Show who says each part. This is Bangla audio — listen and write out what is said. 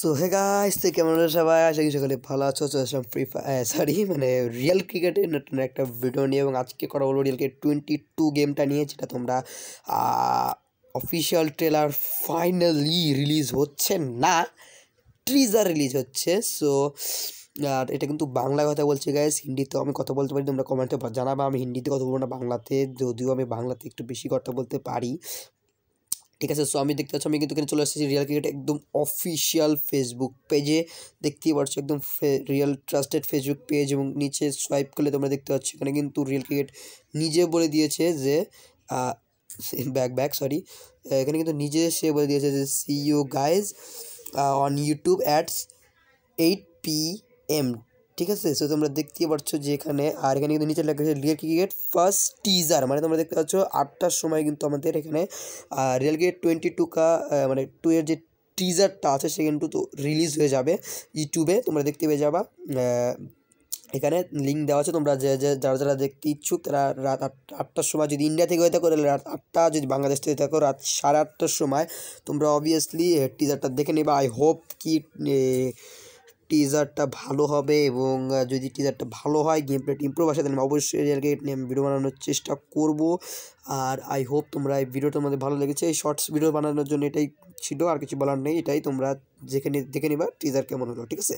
Speaker 1: সো হে গাইস তো কেমন আছো সবাই আশা করি সকলে ভালো আছো চলে আসলাম ফ্রি ফায়ার সরি মানে রিয়েল ক্রিকেটের নতুন একটা ভিডিও নিয়ে এবং আজকে করা বলবো রিয়েল ক্রিকেট টোয়েন্টি টু গেমটা নিয়ে যেটা তোমরা অফিসিয়াল ট্রেলার ফাইনালি রিলিজ হচ্ছে না ট্রিজার রিলিজ হচ্ছে সো আর এটা কিন্তু বাংলা কথা বলছি গাইস হিন্দিতে আমি কথা বলতে পারি তোমরা কমেন্টে জানাবা আমি হিন্দিতে কথা বলবো না বাংলাতে যদিও আমি বাংলাতে একটু বেশি কথা বলতে পারি ঠিক আছে সো আমি দেখতে পাচ্ছি আমি কিন্তু এখানে চলে এসেছি রিয়াল ক্রিকেট একদম অফিসিয়াল ফেসবুক পেজে দেখতেই পাচ্ছ একদম রিয়াল ট্রাস্টেড ফেসবুক পেজ এবং নিচে সোয়াইপ করলে তোমরা দেখতে পাচ্ছ এখানে কিন্তু রিয়াল ক্রিকেট নিজে বলে দিয়েছে যে ব্যাক ব্যাক সরি এখানে কিন্তু নিজে সে বলে দিয়েছে যে CEO guys on YouTube at eight P M ঠিক আছে সো তোমরা দেখতে পাচ্ছ যে এখানে আর এখানে কিন্তু নিচে লেখা আছে রিয়েল ক্রিকেট ফার্স্ট টিজার মানে তোমরা দেখতে পাচ্ছ আটটার সময় কিন্তু আমাদের এখানে রিয়েল ক্রিকেট টোয়েন্টি টু কা মানে টু এর যে টিজারটা আছে সে কিন্তু তো রিলিজ হয়ে যাবে ইউটিউবে তোমরা দেখতে পেয়ে যাবা এখানে লিঙ্ক দেওয়া আছে তোমরা যে যে যারা যারা দেখতে ইচ্ছুক তারা রাত আটটার সময় যদি ইন্ডিয়া থেকে হয়ে থাকো তাহলে রাত আটটা যদি বাংলাদেশ থেকে থাকো রাত সাড়ে আটটার সময় তোমরা অবভিয়াসলি টিজারটা দেখে নেবে আই হোপ কি টিজারটা ভালো হবে এবং যদি টিজারটা ভালো হয় গেম প্লেট ইম্প্রুভ আসে তাহলে আমি অবশ্যই রিয়ালকে নিয়ে আমি ভিডিও বানানোর চেষ্টা করব আর আই হোপ তোমরা এই ভিডিওটা তোমাদের ভালো লেগেছে এই শর্টস ভিডিও বানানোর জন্য এটাই ছিল আর কিছু বলার নেই এটাই তোমরা যেখানে দেখে নিবা টিজার কেমন হলো ঠিক আছে